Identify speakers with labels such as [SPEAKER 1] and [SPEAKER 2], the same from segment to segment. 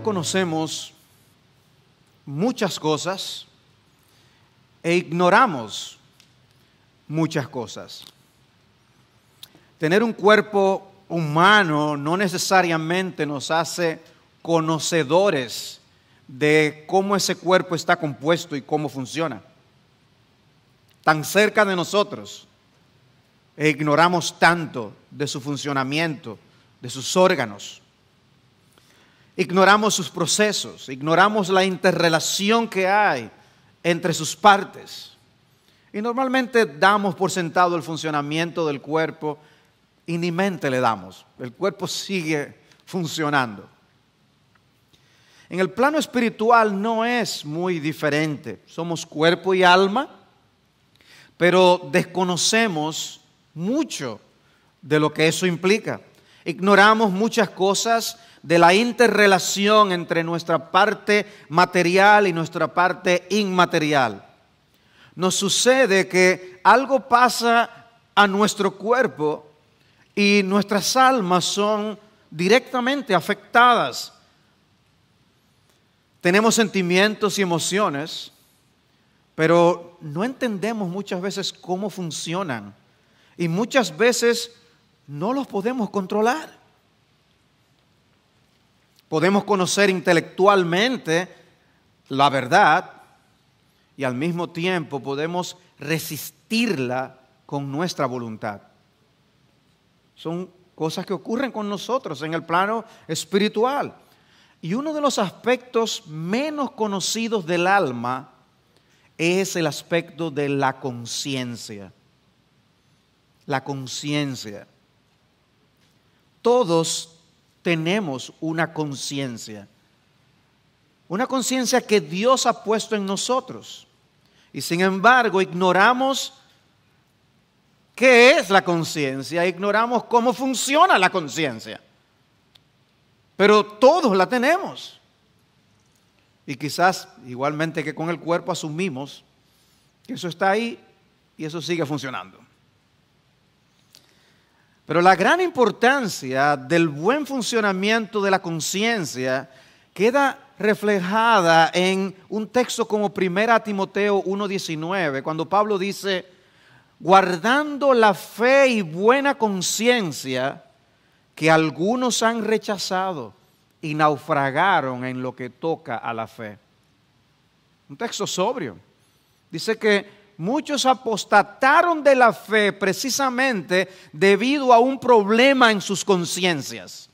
[SPEAKER 1] conocemos muchas cosas e ignoramos muchas cosas. Tener un cuerpo humano no necesariamente nos hace conocedores de cómo ese cuerpo está compuesto y cómo funciona. Tan cerca de nosotros e ignoramos tanto de su funcionamiento, de sus órganos ignoramos sus procesos, ignoramos la interrelación que hay entre sus partes. Y normalmente damos por sentado el funcionamiento del cuerpo y ni mente le damos. El cuerpo sigue funcionando. En el plano espiritual no es muy diferente. Somos cuerpo y alma, pero desconocemos mucho de lo que eso implica. Ignoramos muchas cosas de la interrelación entre nuestra parte material y nuestra parte inmaterial. Nos sucede que algo pasa a nuestro cuerpo y nuestras almas son directamente afectadas. Tenemos sentimientos y emociones, pero no entendemos muchas veces cómo funcionan y muchas veces no los podemos controlar. Podemos conocer intelectualmente la verdad y al mismo tiempo podemos resistirla con nuestra voluntad. Son cosas que ocurren con nosotros en el plano espiritual. Y uno de los aspectos menos conocidos del alma es el aspecto de la conciencia. La conciencia. Todos tenemos una conciencia. Una conciencia que Dios ha puesto en nosotros. Y sin embargo, ignoramos qué es la conciencia, ignoramos cómo funciona la conciencia. Pero todos la tenemos. Y quizás, igualmente que con el cuerpo, asumimos que eso está ahí y eso sigue funcionando. Pero la gran importancia del buen funcionamiento de la conciencia queda reflejada en un texto como Primera Timoteo 1.19, cuando Pablo dice, guardando la fe y buena conciencia que algunos han rechazado y naufragaron en lo que toca a la fe. Un texto sobrio. Dice que muchos apostataron de la fe precisamente debido a un problema en sus conciencias.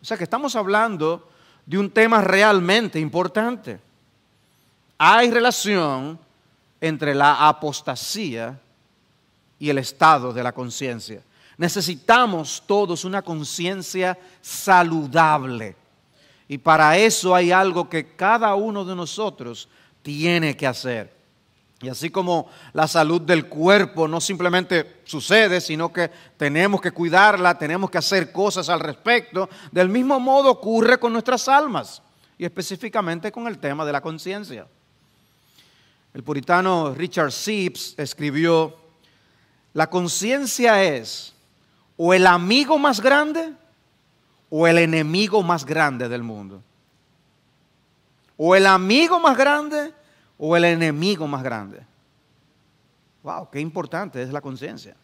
[SPEAKER 1] O sea que estamos hablando de un tema realmente importante. Hay relación entre la apostasía y el estado de la conciencia. Necesitamos todos una conciencia saludable. Y para eso hay algo que cada uno de nosotros tiene que hacer. Y así como la salud del cuerpo no simplemente sucede, sino que tenemos que cuidarla, tenemos que hacer cosas al respecto, del mismo modo ocurre con nuestras almas y específicamente con el tema de la conciencia. El puritano Richard Sibbs escribió, la conciencia es o el amigo más grande o el enemigo más grande del mundo. O el amigo más grande o el enemigo más grande. Wow, qué importante es la conciencia.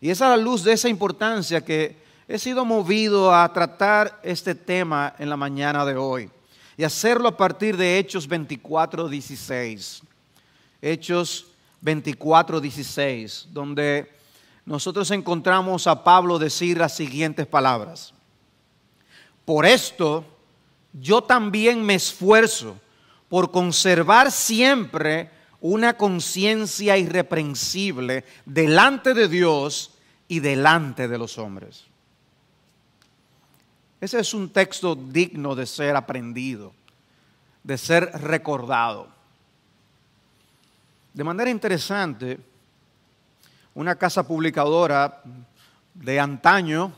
[SPEAKER 1] Y es a la luz de esa importancia que he sido movido a tratar este tema en la mañana de hoy y hacerlo a partir de Hechos 24.16 Hechos 24.16 donde nosotros encontramos a Pablo decir las siguientes palabras. Por esto yo también me esfuerzo por conservar siempre una conciencia irreprensible delante de Dios y delante de los hombres. Ese es un texto digno de ser aprendido, de ser recordado. De manera interesante, una casa publicadora de antaño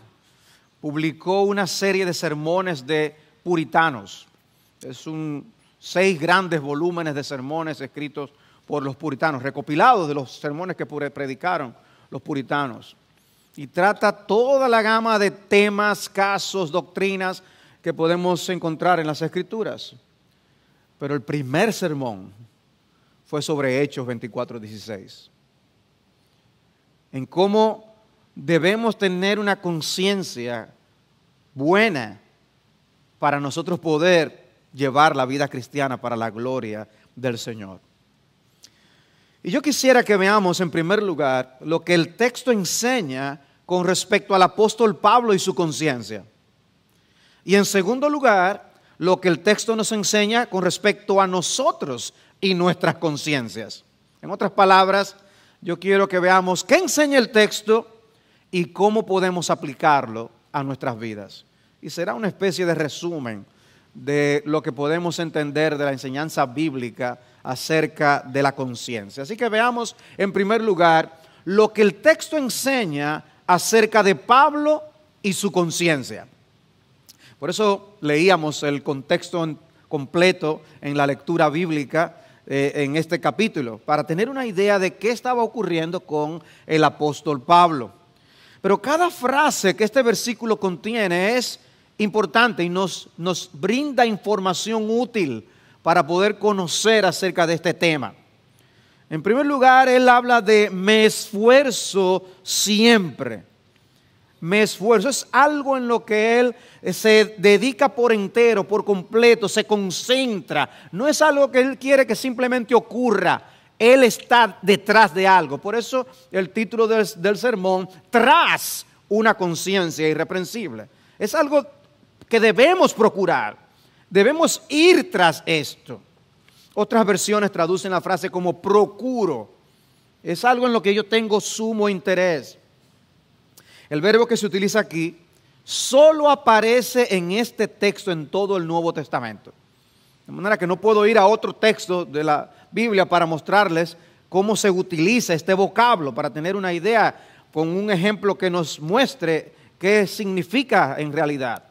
[SPEAKER 1] publicó una serie de sermones de puritanos. Es un seis grandes volúmenes de sermones escritos por los puritanos, recopilados de los sermones que predicaron los puritanos. Y trata toda la gama de temas, casos, doctrinas que podemos encontrar en las escrituras. Pero el primer sermón fue sobre Hechos 24:16. En cómo debemos tener una conciencia buena para nosotros poder llevar la vida cristiana para la gloria del Señor. Y yo quisiera que veamos en primer lugar lo que el texto enseña con respecto al apóstol Pablo y su conciencia. Y en segundo lugar, lo que el texto nos enseña con respecto a nosotros y nuestras conciencias. En otras palabras, yo quiero que veamos qué enseña el texto y cómo podemos aplicarlo a nuestras vidas. Y será una especie de resumen de lo que podemos entender de la enseñanza bíblica acerca de la conciencia. Así que veamos en primer lugar lo que el texto enseña acerca de Pablo y su conciencia. Por eso leíamos el contexto completo en la lectura bíblica eh, en este capítulo, para tener una idea de qué estaba ocurriendo con el apóstol Pablo. Pero cada frase que este versículo contiene es importante y nos, nos brinda información útil para poder conocer acerca de este tema. En primer lugar, él habla de me esfuerzo siempre. Me esfuerzo es algo en lo que él se dedica por entero, por completo, se concentra. No es algo que él quiere que simplemente ocurra. Él está detrás de algo. Por eso el título del, del sermón, tras una conciencia irreprensible. Es algo que debemos procurar. Debemos ir tras esto. Otras versiones traducen la frase como procuro. Es algo en lo que yo tengo sumo interés. El verbo que se utiliza aquí solo aparece en este texto en todo el Nuevo Testamento. De manera que no puedo ir a otro texto de la Biblia para mostrarles cómo se utiliza este vocablo, para tener una idea con un ejemplo que nos muestre qué significa en realidad.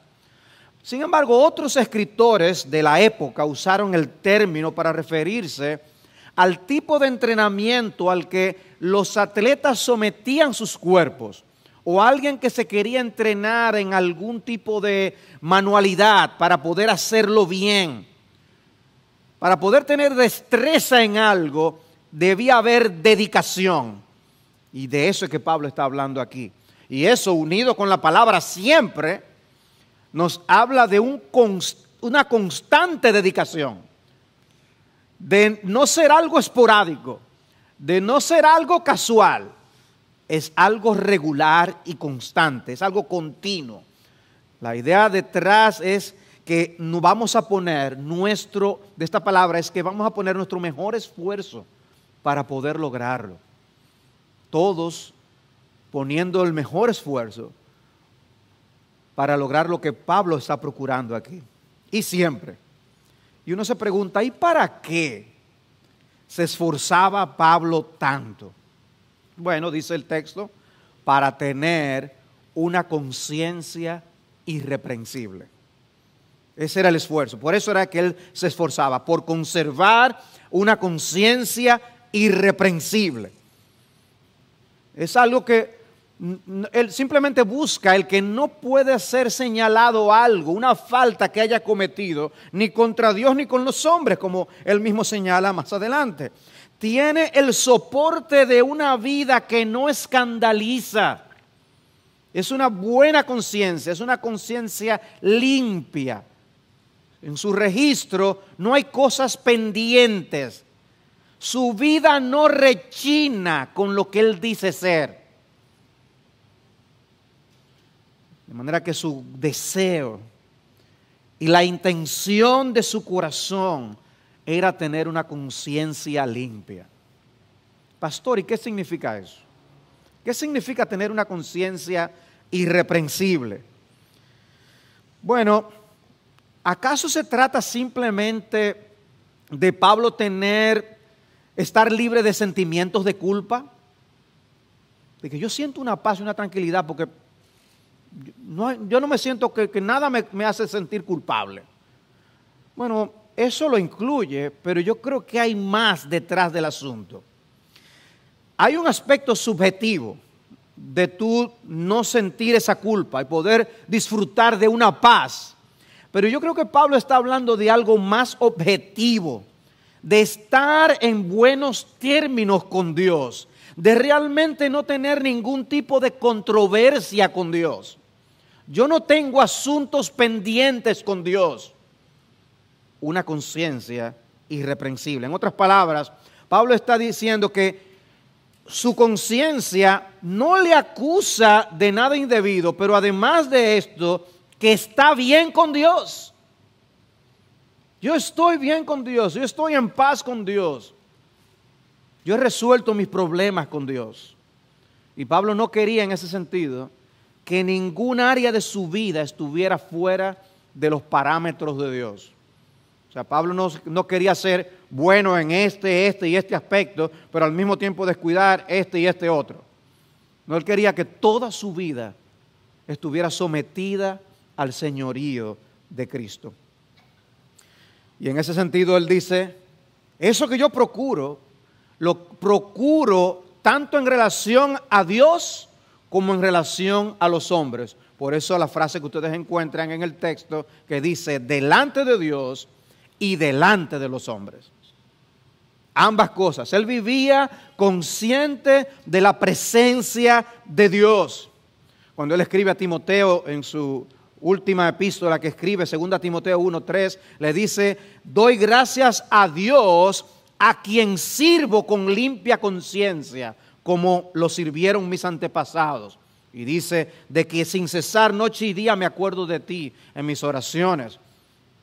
[SPEAKER 1] Sin embargo, otros escritores de la época usaron el término para referirse al tipo de entrenamiento al que los atletas sometían sus cuerpos o alguien que se quería entrenar en algún tipo de manualidad para poder hacerlo bien. Para poder tener destreza en algo, debía haber dedicación. Y de eso es que Pablo está hablando aquí. Y eso unido con la palabra siempre, nos habla de una constante dedicación, de no ser algo esporádico, de no ser algo casual, es algo regular y constante, es algo continuo. La idea detrás es que nos vamos a poner nuestro, de esta palabra, es que vamos a poner nuestro mejor esfuerzo para poder lograrlo. Todos poniendo el mejor esfuerzo para lograr lo que Pablo está procurando aquí. Y siempre. Y uno se pregunta, ¿y para qué se esforzaba Pablo tanto? Bueno, dice el texto, para tener una conciencia irreprensible. Ese era el esfuerzo. Por eso era que él se esforzaba, por conservar una conciencia irreprensible. Es algo que él simplemente busca el que no puede ser señalado algo, una falta que haya cometido, ni contra Dios ni con los hombres, como él mismo señala más adelante. Tiene el soporte de una vida que no escandaliza. Es una buena conciencia, es una conciencia limpia. En su registro no hay cosas pendientes. Su vida no rechina con lo que él dice ser. De manera que su deseo y la intención de su corazón era tener una conciencia limpia. Pastor, ¿y qué significa eso? ¿Qué significa tener una conciencia irreprensible? Bueno, ¿acaso se trata simplemente de Pablo tener, estar libre de sentimientos de culpa? De que yo siento una paz y una tranquilidad porque yo no me siento que, nada me, me hace sentir culpable. Bueno, eso lo incluye, pero yo creo que hay más detrás del asunto. Hay un aspecto subjetivo de tú no sentir esa culpa y poder disfrutar de una paz. Pero yo creo que Pablo está hablando de algo más objetivo, de estar en buenos términos con Dios, de realmente no tener ningún tipo de controversia con Dios. Yo no tengo asuntos pendientes con Dios. Una conciencia irreprensible. En otras palabras, Pablo está diciendo que su conciencia no le acusa de nada indebido, pero además de esto, que está bien con Dios. Yo estoy bien con Dios, yo estoy en paz con Dios. Yo he resuelto mis problemas con Dios. Y Pablo no quería en ese sentido que ningún área de su vida estuviera fuera de los parámetros de Dios. O sea, Pablo no, no, quería ser bueno en este, este y este aspecto, pero al mismo tiempo descuidar este y este otro. No, él quería que toda su vida estuviera sometida al señorío de Cristo. Y en ese sentido él dice, eso que yo procuro, lo procuro tanto en relación a Dios como en relación a los hombres. Por eso la frase que ustedes encuentran en el texto que dice, delante de Dios y delante de los hombres. Ambas cosas. Él vivía consciente de la presencia de Dios. Cuando él escribe a Timoteo en su última epístola que escribe, 2 Timoteo 1.3, le dice, doy gracias a Dios a quien sirvo con limpia conciencia como lo sirvieron mis antepasados. Y dice, de que sin cesar noche y día me acuerdo de ti en mis oraciones.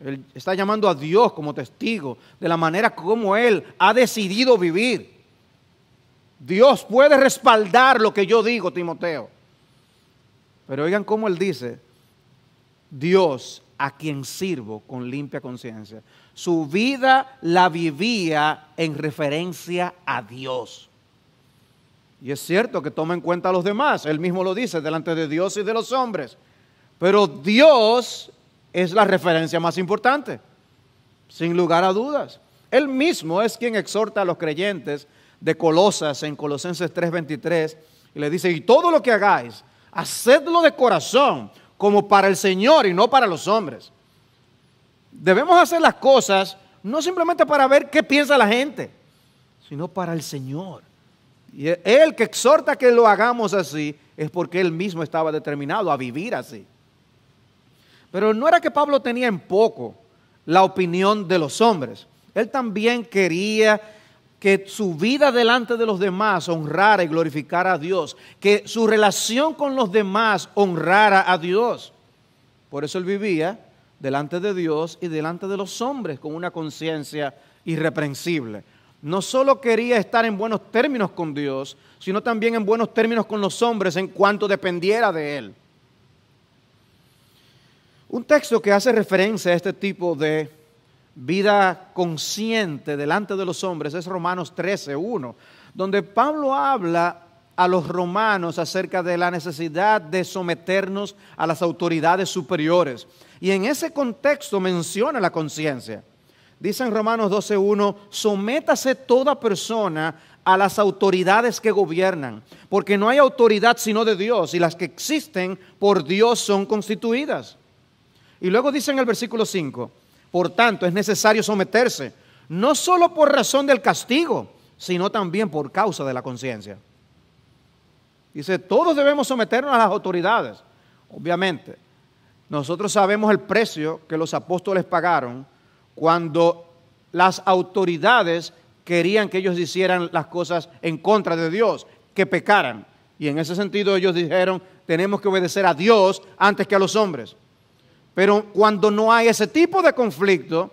[SPEAKER 1] Él está llamando a Dios como testigo de la manera como Él ha decidido vivir. Dios puede respaldar lo que yo digo, Timoteo. Pero oigan cómo Él dice, Dios a quien sirvo con limpia conciencia. Su vida la vivía en referencia a Dios. Y es cierto que toma en cuenta a los demás, él mismo lo dice, delante de Dios y de los hombres. Pero Dios es la referencia más importante, sin lugar a dudas. Él mismo es quien exhorta a los creyentes de Colosas en Colosenses 3:23 y le dice, y todo lo que hagáis, hacedlo de corazón, como para el Señor y no para los hombres. Debemos hacer las cosas no simplemente para ver qué piensa la gente, sino para el Señor y él que exhorta que lo hagamos así es porque él mismo estaba determinado a vivir así. Pero no era que Pablo tenía en poco la opinión de los hombres. Él también quería que su vida delante de los demás honrara y glorificara a Dios, que su relación con los demás honrara a Dios. Por eso él vivía delante de Dios y delante de los hombres con una conciencia irreprensible no solo quería estar en buenos términos con Dios, sino también en buenos términos con los hombres en cuanto dependiera de él. Un texto que hace referencia a este tipo de vida consciente delante de los hombres es Romanos 13, 1, donde Pablo habla a los romanos acerca de la necesidad de someternos a las autoridades superiores. Y en ese contexto menciona la conciencia. Dice en Romanos 12.1, sométase toda persona a las autoridades que gobiernan, porque no hay autoridad sino de Dios, y las que existen por Dios son constituidas. Y luego dice en el versículo 5, por tanto es necesario someterse, no solo por razón del castigo, sino también por causa de la conciencia. Dice, todos debemos someternos a las autoridades, obviamente. Nosotros sabemos el precio que los apóstoles pagaron cuando las autoridades querían que ellos hicieran las cosas en contra de Dios, que pecaran. Y en ese sentido ellos dijeron, tenemos que obedecer a Dios antes que a los hombres. Pero cuando no hay ese tipo de conflicto,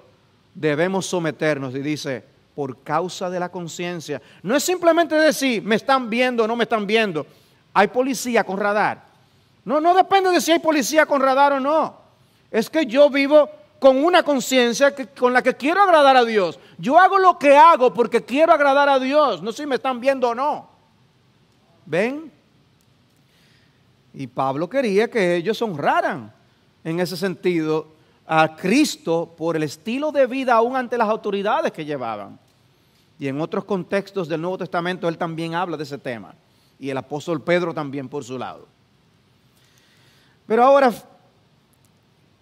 [SPEAKER 1] debemos someternos. Y dice, por causa de la conciencia. No es simplemente decir, me están viendo o no me están viendo. Hay policía con radar. No, no depende de si hay policía con radar o no. Es que yo vivo con una conciencia con la que quiero agradar a Dios. Yo hago lo que hago porque quiero agradar a Dios, no sé si me están viendo o no. ¿Ven? Y Pablo quería que ellos honraran en ese sentido a Cristo por el estilo de vida aún ante las autoridades que llevaban. Y en otros contextos del Nuevo Testamento él también habla de ese tema. Y el apóstol Pedro también por su lado. Pero ahora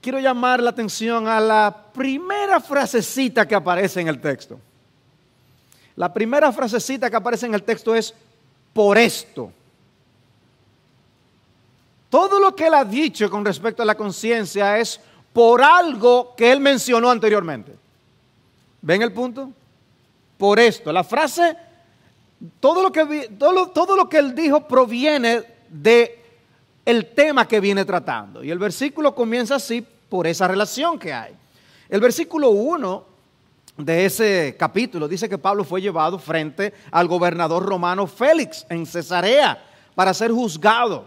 [SPEAKER 1] quiero llamar la atención a la primera frasecita que aparece en el texto. La primera frasecita que aparece en el texto es por esto. Todo lo que él ha dicho con respecto a la conciencia es por algo que él mencionó anteriormente. ¿Ven el punto? Por esto. La frase, todo lo que, todo, todo lo que él dijo proviene de tema que viene tratando. Y el versículo comienza así, por esa relación que hay. El versículo 1 de ese capítulo dice que Pablo fue llevado frente al gobernador romano Félix en Cesarea para ser juzgado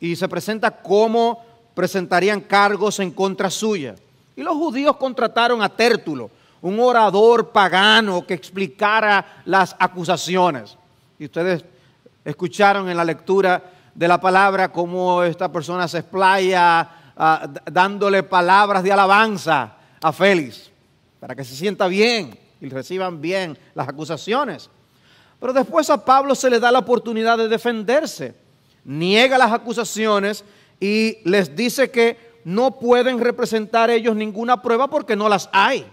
[SPEAKER 1] y se presenta cómo presentarían cargos en contra suya. Y los judíos contrataron a Tértulo, un orador pagano que explicara las acusaciones. Y ustedes escucharon en la lectura de la palabra cómo esta persona se explaya Ah, dándole palabras de alabanza a Félix, para que se sienta bien y reciban bien las acusaciones. Pero después a Pablo se le da la oportunidad de defenderse, niega las acusaciones y les dice que no pueden representar ellos ninguna prueba porque no las hay.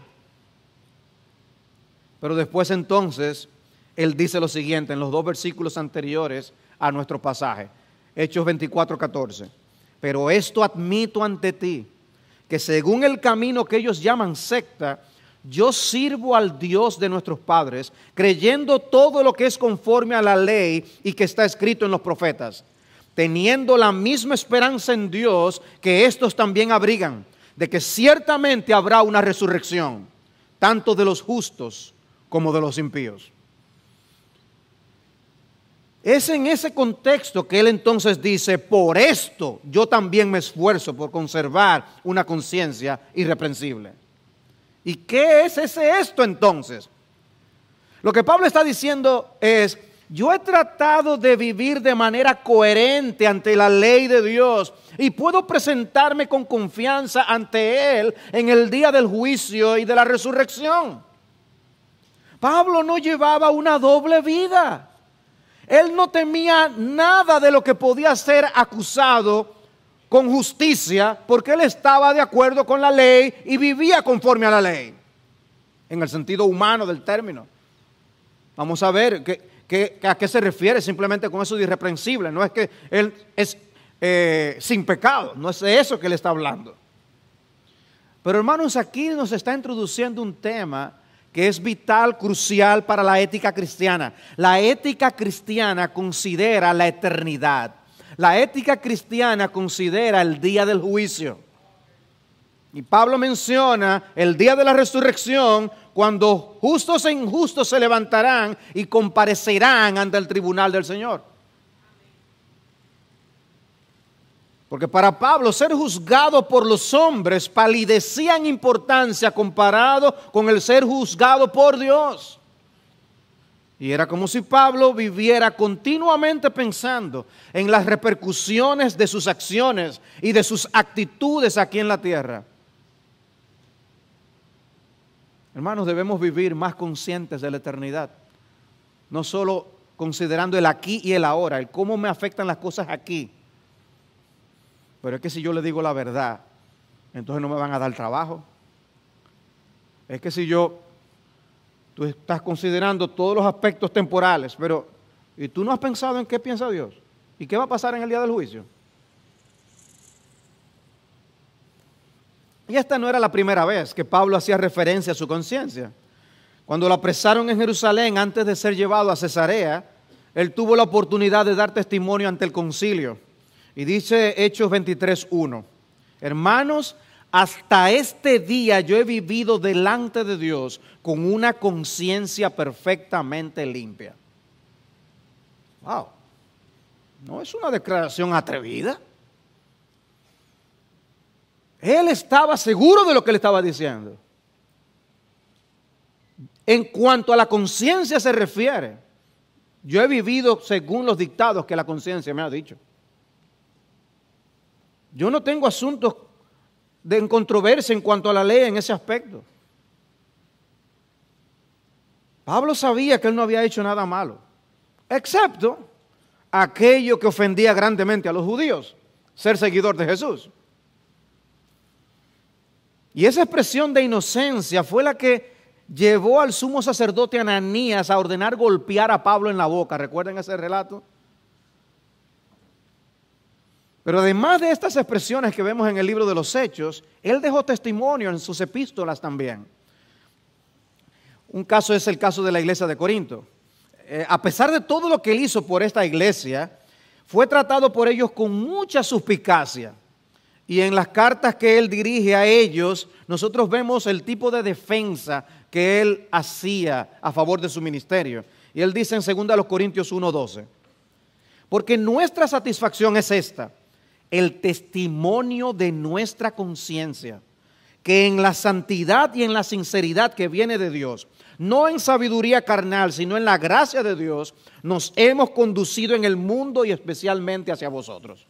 [SPEAKER 1] Pero después entonces, él dice lo siguiente en los dos versículos anteriores a nuestro pasaje, Hechos 24, 14. Pero esto admito ante ti, que según el camino que ellos llaman secta, yo sirvo al Dios de nuestros padres, creyendo todo lo que es conforme a la ley y que está escrito en los profetas, teniendo la misma esperanza en Dios que estos también abrigan, de que ciertamente habrá una resurrección, tanto de los justos como de los impíos. Es en ese contexto que él entonces dice, por esto yo también me esfuerzo por conservar una conciencia irreprensible. ¿Y qué es ese esto entonces? Lo que Pablo está diciendo es, yo he tratado de vivir de manera coherente ante la ley de Dios y puedo presentarme con confianza ante Él en el día del juicio y de la resurrección. Pablo no llevaba una doble vida. Él no temía nada de lo que podía ser acusado con justicia, porque él estaba de acuerdo con la ley y vivía conforme a la ley, en el sentido humano del término. Vamos a ver a qué se refiere simplemente con eso de irreprensible. No es que él es eh, sin pecado, no es de eso que él está hablando. Pero hermanos, aquí nos está introduciendo un tema que es vital, crucial para la ética cristiana. La ética cristiana considera la eternidad. La ética cristiana considera el día del juicio. Y Pablo menciona el día de la resurrección cuando justos e injustos se levantarán y comparecerán ante el tribunal del Señor. Porque para Pablo ser juzgado por los hombres palidecía en importancia comparado con el ser juzgado por Dios. Y era como si Pablo viviera continuamente pensando en las repercusiones de sus acciones y de sus actitudes aquí en la tierra. Hermanos, debemos vivir más conscientes de la eternidad. No solo considerando el aquí y el ahora, el cómo me afectan las cosas aquí, pero es que si yo le digo la verdad, entonces no me van a dar trabajo. Es que si yo, tú estás considerando todos los aspectos temporales, pero ¿y tú no has pensado en qué piensa Dios? ¿Y qué va a pasar en el día del juicio? Y esta no era la primera vez que Pablo hacía referencia a su conciencia. Cuando lo apresaron en Jerusalén antes de ser llevado a Cesarea, él tuvo la oportunidad de dar testimonio ante el concilio. Y dice Hechos 23.1, hermanos, hasta este día yo he vivido delante de Dios con una conciencia perfectamente limpia. Wow, no es una declaración atrevida. Él estaba seguro de lo que le estaba diciendo. En cuanto a la conciencia se refiere, yo he vivido según los dictados que la conciencia me ha dicho. Yo no tengo asuntos de controversia en cuanto a la ley en ese aspecto. Pablo sabía que él no había hecho nada malo, excepto aquello que ofendía grandemente a los judíos, ser seguidor de Jesús. Y esa expresión de inocencia fue la que llevó al sumo sacerdote Ananías a ordenar golpear a Pablo en la boca. Recuerden ese relato? Pero además de estas expresiones que vemos en el libro de los Hechos, él dejó testimonio en sus epístolas también. Un caso es el caso de la iglesia de Corinto. Eh, a pesar de todo lo que él hizo por esta iglesia, fue tratado por ellos con mucha suspicacia. Y en las cartas que él dirige a ellos, nosotros vemos el tipo de defensa que él hacía a favor de su ministerio. Y él dice en 2 Corintios 1:12, porque nuestra satisfacción es esta el testimonio de nuestra conciencia, que en la santidad y en la sinceridad que viene de Dios, no en sabiduría carnal, sino en la gracia de Dios, nos hemos conducido en el mundo y especialmente hacia vosotros.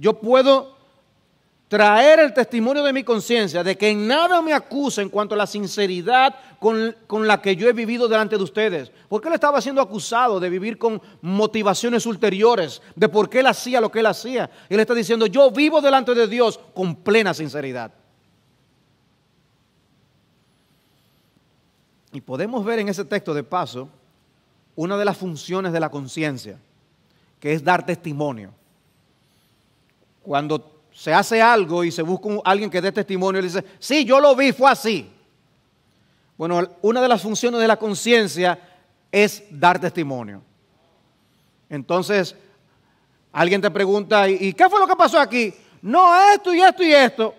[SPEAKER 1] yo puedo traer el testimonio de mi conciencia de que en nada me acusa en cuanto a la sinceridad con, con, la que yo he vivido delante de ustedes. Porque él estaba siendo acusado de vivir con motivaciones ulteriores, de por qué él hacía lo que él hacía. Él está diciendo, yo vivo delante de Dios con plena sinceridad. Y podemos ver en ese texto de paso una de las funciones de la conciencia, que es dar testimonio. Cuando se hace algo y se busca alguien que dé testimonio y le dice, sí, yo lo vi, fue así. Bueno, una de las funciones de la conciencia es dar testimonio. Entonces, alguien te pregunta, ¿y qué fue lo que pasó aquí? No, esto y esto y esto.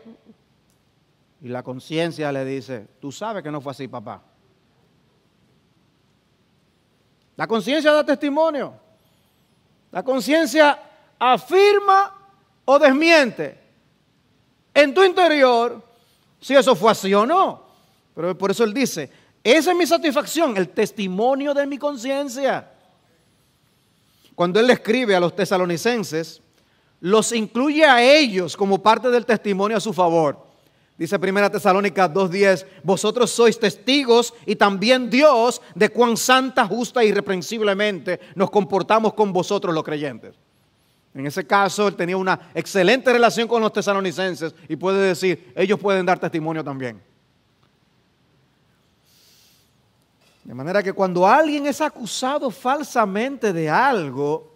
[SPEAKER 1] Y la conciencia le dice, tú sabes que no fue así, papá. La conciencia da testimonio. La conciencia afirma o desmiente en tu interior si eso fue así o no. Pero por eso él dice, esa es mi satisfacción, el testimonio de mi conciencia. Cuando él escribe a los tesalonicenses, los incluye a ellos como parte del testimonio a su favor. Dice Primera Tesalónica 2.10, vosotros sois testigos y también Dios de cuán santa, justa e irreprensiblemente nos comportamos con vosotros los creyentes. En ese caso, él tenía una excelente relación con los tesalonicenses y puede decir, ellos pueden dar testimonio también. De manera que cuando alguien es acusado falsamente de algo,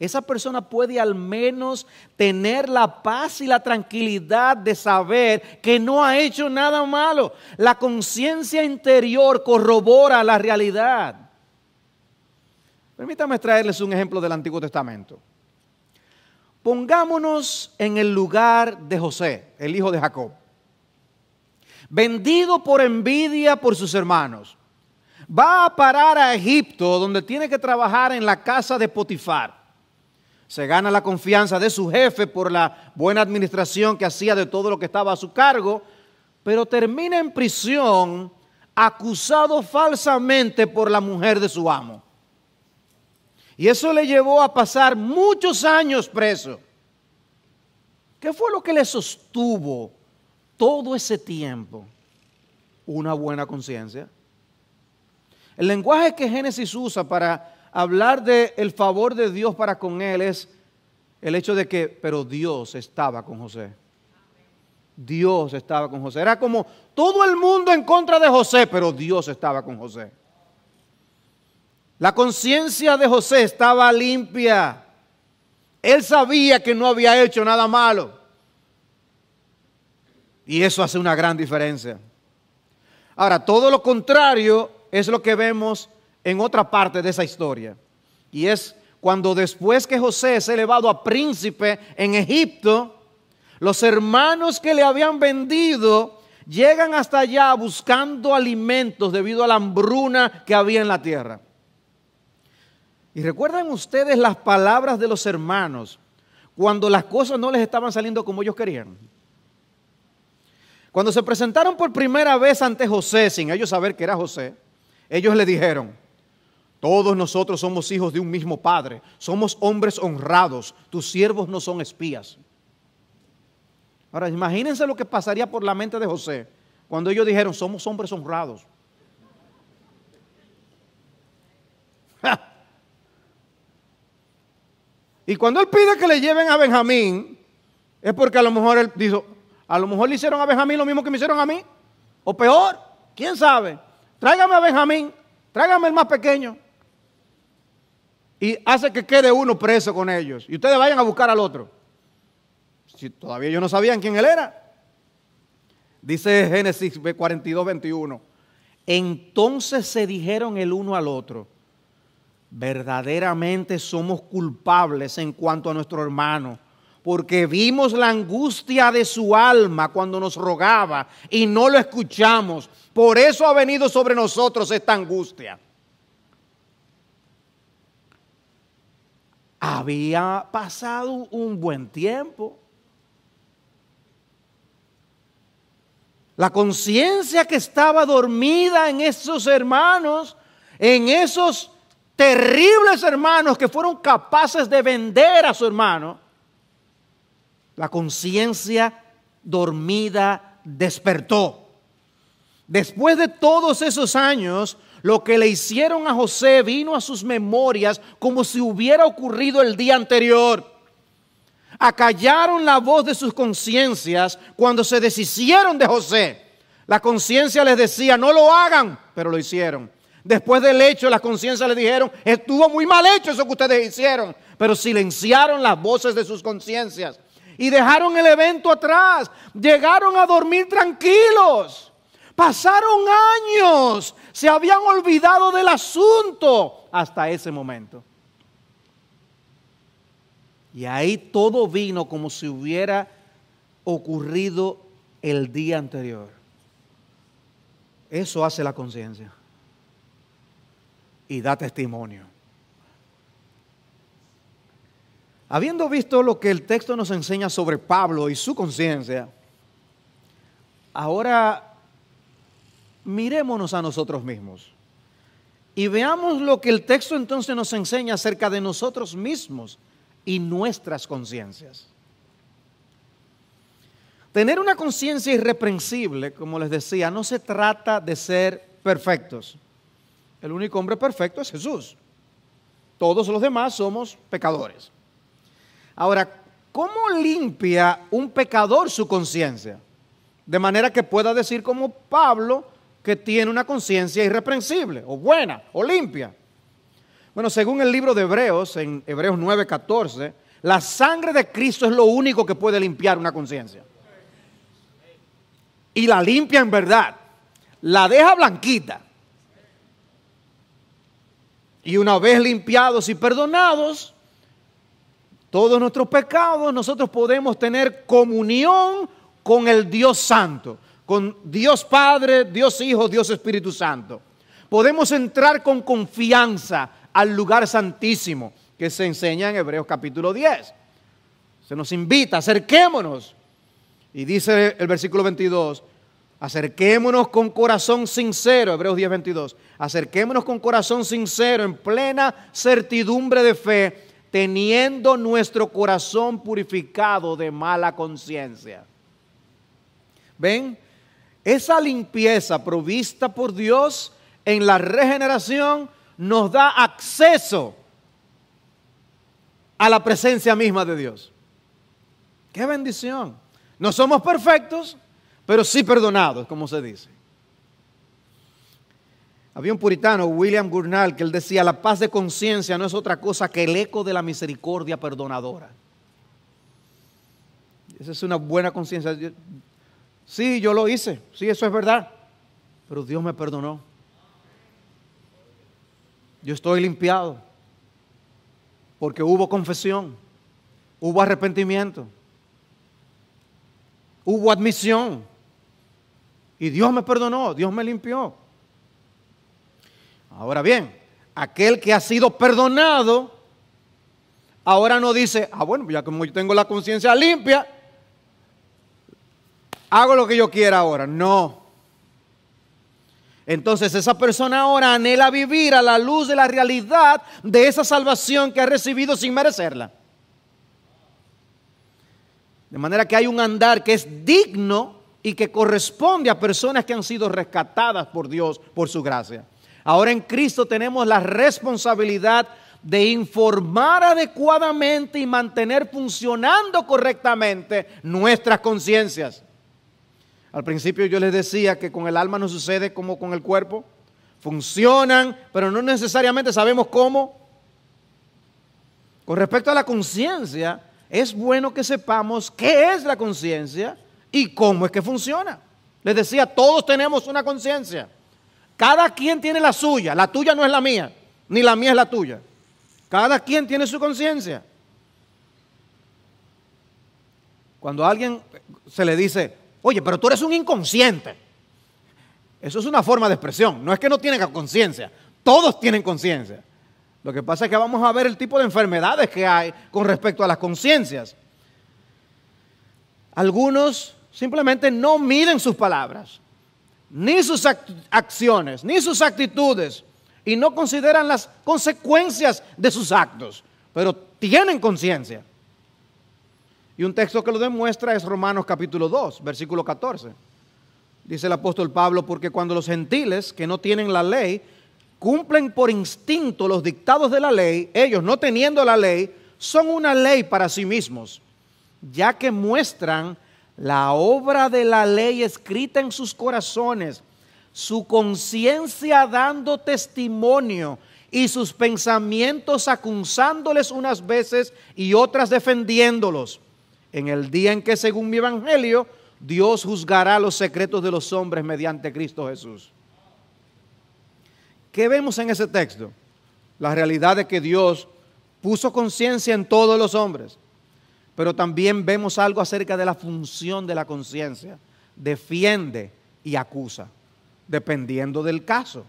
[SPEAKER 1] esa persona puede al menos tener la paz y la tranquilidad de saber que no ha hecho nada malo. La conciencia interior corrobora la realidad. Permítame traerles un ejemplo del Antiguo Testamento. Pongámonos en el lugar de José, el hijo de Jacob, vendido por envidia por sus hermanos. Va a parar a Egipto, donde tiene que trabajar en la casa de Potifar. Se gana la confianza de su jefe por la buena administración que hacía de todo lo que estaba a su cargo, pero termina en prisión acusado falsamente por la mujer de su amo. Y eso le llevó a pasar muchos años preso. ¿Qué fue lo que le sostuvo todo ese tiempo? Una buena conciencia. El lenguaje que Génesis usa para hablar del el favor de Dios para con él es el hecho de que, pero Dios estaba con José. Dios estaba con José. Era como todo el mundo en contra de José, pero Dios estaba con José. La conciencia de José estaba limpia. Él sabía que no había hecho nada malo. Y eso hace una gran diferencia. Ahora, todo lo contrario es lo que vemos en otra parte de esa historia. Y es cuando después que José es elevado a príncipe en Egipto, los hermanos que le habían vendido llegan hasta allá buscando alimentos debido a la hambruna que había en la tierra. Y recuerdan ustedes las palabras de los hermanos cuando las cosas no les estaban saliendo como ellos querían. Cuando se presentaron por primera vez ante José, sin ellos saber que era José, ellos le dijeron, todos nosotros somos hijos de un mismo padre, somos hombres honrados, tus siervos no son espías. Ahora imagínense lo que pasaría por la mente de José cuando ellos dijeron, somos hombres honrados. ¡Ja! Y cuando él pide que le lleven a Benjamín, es porque a lo mejor él dijo, a lo mejor le hicieron a Benjamín lo mismo que me hicieron a mí, o peor, quién sabe. Tráigame a Benjamín, tráigame el más pequeño. Y hace que quede uno preso con ellos. Y ustedes vayan a buscar al otro. Si todavía ellos no sabían quién él era. Dice Génesis 42, 21. Entonces se dijeron el uno al otro, verdaderamente somos culpables en cuanto a nuestro hermano, porque vimos la angustia de su alma cuando nos rogaba y no lo escuchamos. Por eso ha venido sobre nosotros esta angustia. Había pasado un buen tiempo. La conciencia que estaba dormida en esos hermanos, en esos terribles hermanos que fueron capaces de vender a su hermano, la conciencia dormida despertó. Después de todos esos años, lo que le hicieron a José vino a sus memorias como si hubiera ocurrido el día anterior. Acallaron la voz de sus conciencias cuando se deshicieron de José. La conciencia les decía, no lo hagan, pero lo hicieron. Después del hecho, las conciencias le dijeron, estuvo muy mal hecho eso que ustedes hicieron, pero silenciaron las voces de sus conciencias y dejaron el evento atrás, llegaron a dormir tranquilos, pasaron años, se habían olvidado del asunto hasta ese momento. Y ahí todo vino como si hubiera ocurrido el día anterior. Eso hace la conciencia y da testimonio. Habiendo visto lo que el texto nos enseña sobre Pablo y su conciencia, ahora miremonos a nosotros mismos y veamos lo que el texto entonces nos enseña acerca de nosotros mismos y nuestras conciencias. Tener una conciencia irreprensible, como les decía, no se trata de ser perfectos. El único hombre perfecto es Jesús. Todos los demás somos pecadores. Ahora, ¿cómo limpia un pecador su conciencia? De manera que pueda decir como Pablo que tiene una conciencia irreprensible, o buena, o limpia. Bueno, según el libro de Hebreos, en Hebreos 9:14, la sangre de Cristo es lo único que puede limpiar una conciencia. Y la limpia en verdad. La deja blanquita. Y una vez limpiados y perdonados todos nuestros pecados, nosotros podemos tener comunión con el Dios Santo, con Dios Padre, Dios Hijo, Dios Espíritu Santo. Podemos entrar con confianza al lugar santísimo que se enseña en Hebreos capítulo 10. Se nos invita, acerquémonos. Y dice el versículo 22, acerquémonos con corazón sincero, Hebreos 10, 22 Acerquémonos con corazón sincero, en plena certidumbre de fe, teniendo nuestro corazón purificado de mala conciencia. ¿Ven? Esa limpieza provista por Dios en la regeneración nos da acceso a la presencia misma de Dios. ¡Qué bendición! No somos perfectos, pero sí perdonados, como se dice. Había un puritano, William Gurnall, que él decía, la paz de conciencia no es otra cosa que el eco de la misericordia perdonadora. Esa es una buena conciencia. Sí, yo lo hice, sí, eso es verdad, pero Dios me perdonó. Yo estoy limpiado, porque hubo confesión, hubo arrepentimiento, hubo admisión, y Dios me perdonó, Dios me limpió. Ahora bien, aquel que ha sido perdonado, ahora no dice, ah, bueno, ya como yo tengo la conciencia limpia, hago lo que yo quiera ahora. No. Entonces esa persona ahora anhela vivir a la luz de la realidad de esa salvación que ha recibido sin merecerla. De manera que hay un andar que es digno y que corresponde a personas que han sido rescatadas por Dios por su gracia. Ahora en Cristo tenemos la responsabilidad de informar adecuadamente y mantener funcionando correctamente nuestras conciencias. Al principio yo les decía que con el alma no sucede como con el cuerpo. Funcionan, pero no necesariamente sabemos cómo. Con respecto a la conciencia, es bueno que sepamos qué es la conciencia y cómo es que funciona. Les decía, todos tenemos una conciencia. Cada quien tiene la suya, la tuya no es la mía, ni la mía es la tuya. Cada quien tiene su conciencia. Cuando a alguien se le dice, oye, pero tú eres un inconsciente. Eso es una forma de expresión. No es que no tiene conciencia. Todos tienen conciencia. Lo que pasa es que vamos a ver el tipo de enfermedades que hay con respecto a las conciencias. Algunos simplemente no miden sus palabras ni sus acciones, ni sus actitudes, y no consideran las consecuencias de sus actos, pero tienen conciencia. Y un texto que lo demuestra es Romanos capítulo 2, versículo 14. Dice el apóstol Pablo, porque cuando los gentiles que no tienen la ley cumplen por instinto los dictados de la ley, ellos no teniendo la ley, son una ley para sí mismos, ya que muestran la obra de la ley escrita en sus corazones, su conciencia dando testimonio y sus pensamientos acusándoles unas veces y otras defendiéndolos. En el día en que, según mi evangelio, Dios juzgará los secretos de los hombres mediante Cristo Jesús. ¿Qué vemos en ese texto? La realidad de que Dios puso conciencia en todos los hombres. Pero también vemos algo acerca de la función de la conciencia. Defiende y acusa, dependiendo del caso.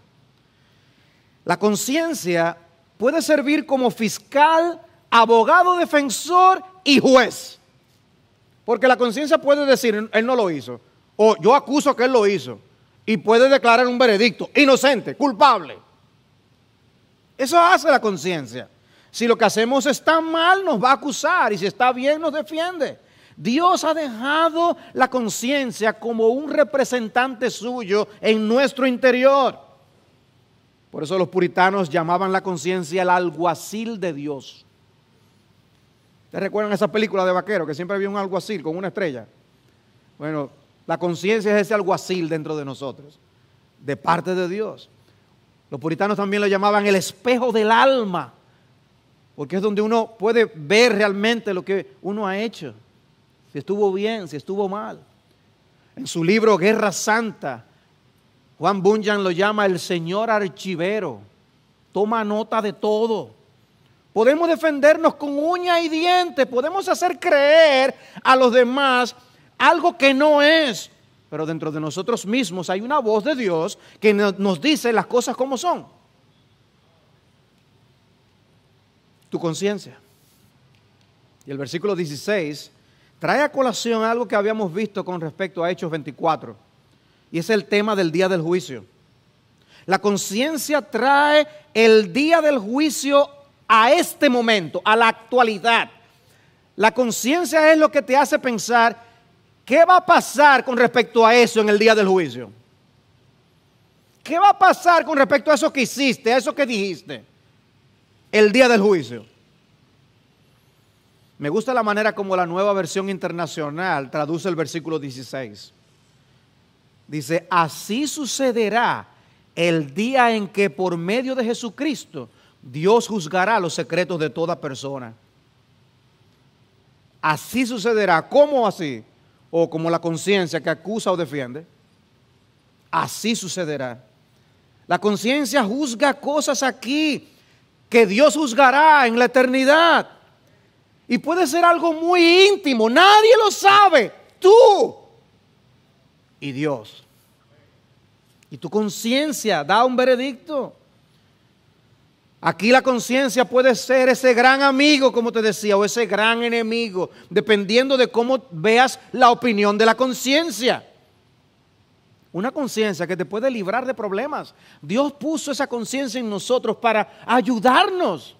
[SPEAKER 1] La conciencia puede servir como fiscal, abogado defensor y juez. Porque la conciencia puede decir, él no lo hizo, o yo acuso que él lo hizo, y puede declarar un veredicto, inocente, culpable. Eso hace la conciencia. Si lo que hacemos está mal, nos va a acusar y si está bien, nos defiende. Dios ha dejado la conciencia como un representante suyo en nuestro interior. Por eso los puritanos llamaban la conciencia el alguacil de Dios. ¿Te recuerdan esa película de vaquero que siempre había un alguacil con una estrella? Bueno, la conciencia es ese alguacil dentro de nosotros, de parte de Dios. Los puritanos también lo llamaban el espejo del alma porque es donde uno puede ver realmente lo que uno ha hecho, si estuvo bien, si estuvo mal. En su libro Guerra Santa, Juan Bunyan lo llama el Señor Archivero. Toma nota de todo. Podemos defendernos con uña y diente, podemos hacer creer a los demás algo que no es, pero dentro de nosotros mismos hay una voz de Dios que nos dice las cosas como son. tu conciencia. Y el versículo 16 trae a colación algo que habíamos visto con respecto a Hechos 24. Y es el tema del día del juicio. La conciencia trae el día del juicio a este momento, a la actualidad. La conciencia es lo que te hace pensar qué va a pasar con respecto a eso en el día del juicio. ¿Qué va a pasar con respecto a eso que hiciste, a eso que dijiste? el día del juicio. Me gusta la manera como la nueva versión internacional traduce el versículo 16. Dice, así sucederá el día en que por medio de Jesucristo Dios juzgará los secretos de toda persona. Así sucederá. ¿Cómo así? O como la conciencia que acusa o defiende. Así sucederá. La conciencia juzga cosas aquí que Dios juzgará en la eternidad. Y puede ser algo muy íntimo, nadie lo sabe, tú y Dios. Y tu conciencia da un veredicto. Aquí la conciencia puede ser ese gran amigo, como te decía, o ese gran enemigo, dependiendo de cómo veas la opinión de la conciencia. Una conciencia que te puede librar de problemas. Dios puso esa conciencia en nosotros para ayudarnos,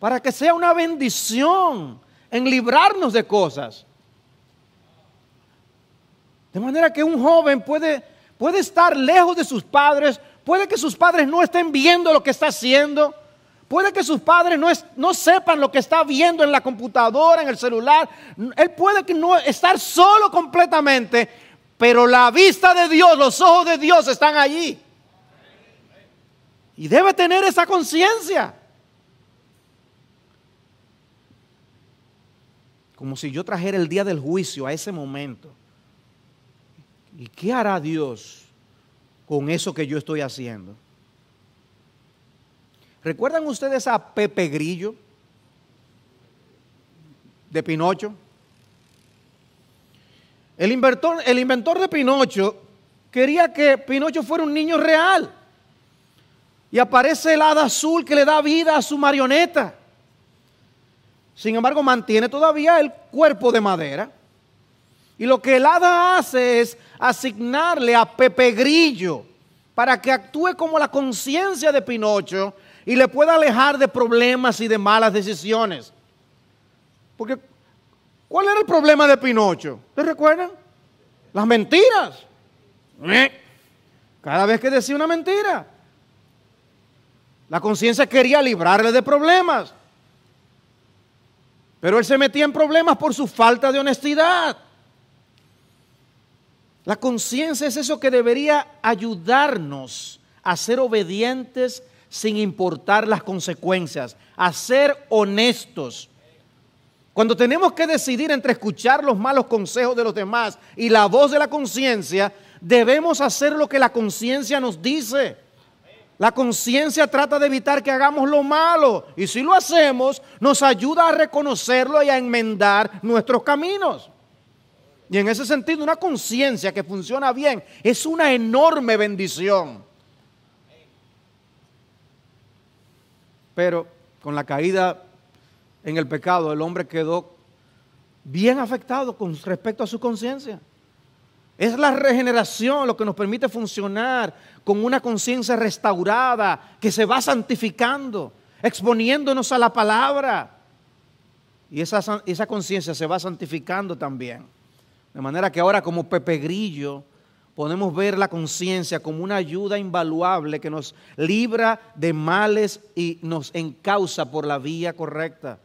[SPEAKER 1] para que sea una bendición en librarnos de cosas. De manera que un joven puede, puede estar lejos de sus padres, puede que sus padres no estén viendo lo que está haciendo, puede que sus padres no, no sepan lo que está viendo en la computadora, en el celular, él puede que no estar solo completamente pero la vista de Dios, los ojos de Dios están allí. Y debe tener esa conciencia. Como si yo trajera el día del juicio a ese momento. ¿Y qué hará Dios con eso que yo estoy haciendo? ¿Recuerdan ustedes a Pepe Grillo de Pinocho? El inventor, el inventor de Pinocho quería que Pinocho fuera un niño real. Y aparece el hada azul que le da vida a su marioneta. Sin embargo, mantiene todavía el cuerpo de madera. Y lo que el hada hace es asignarle a Pepe Grillo para que actúe como la conciencia de Pinocho y le pueda alejar de problemas y de malas decisiones. Porque ¿Cuál era el problema de Pinocho? ¿Te recuerdan? Las mentiras. Eh. Cada vez que decía una mentira, la conciencia quería librarle de problemas. Pero él se metía en problemas por su falta de honestidad. La conciencia es eso que debería ayudarnos a ser obedientes sin importar las consecuencias, a ser honestos cuando tenemos que decidir entre escuchar los malos consejos de los demás y la voz de la conciencia, debemos hacer lo que la conciencia nos dice. La conciencia trata de evitar que hagamos lo malo y si lo hacemos nos ayuda a reconocerlo y a enmendar nuestros caminos. Y en ese sentido, una conciencia que funciona bien es una enorme bendición. Pero con la caída en el pecado, el hombre quedó bien afectado con respecto a su conciencia. Es la regeneración lo que nos permite funcionar con una conciencia restaurada que se va santificando, exponiéndonos a la palabra. Y esa, conciencia se va santificando también. De manera que ahora como Pepe Grillo podemos ver la conciencia como una ayuda invaluable que nos libra de males y nos encausa por la vía correcta.